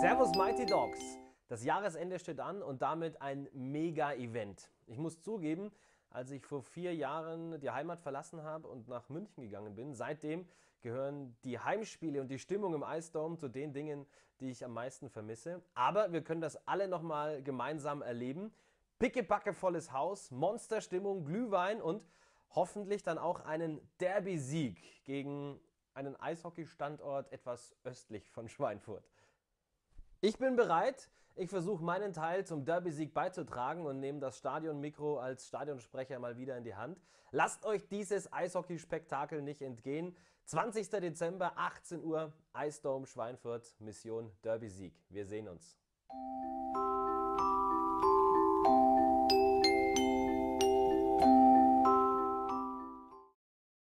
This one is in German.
Servus Mighty Dogs! Das Jahresende steht an und damit ein Mega-Event. Ich muss zugeben, als ich vor vier Jahren die Heimat verlassen habe und nach München gegangen bin, seitdem gehören die Heimspiele und die Stimmung im Eisdorm zu den Dingen, die ich am meisten vermisse. Aber wir können das alle nochmal gemeinsam erleben. Pickepacke volles Haus, Monsterstimmung, Glühwein und hoffentlich dann auch einen Derby-Sieg gegen einen Eishockey-Standort etwas östlich von Schweinfurt. Ich bin bereit. Ich versuche meinen Teil zum Derby-Sieg beizutragen und nehme das Stadionmikro als Stadionsprecher mal wieder in die Hand. Lasst euch dieses Eishockeyspektakel nicht entgehen. 20. Dezember, 18 Uhr, Eisdome Schweinfurt, Mission Derby-Sieg. Wir sehen uns.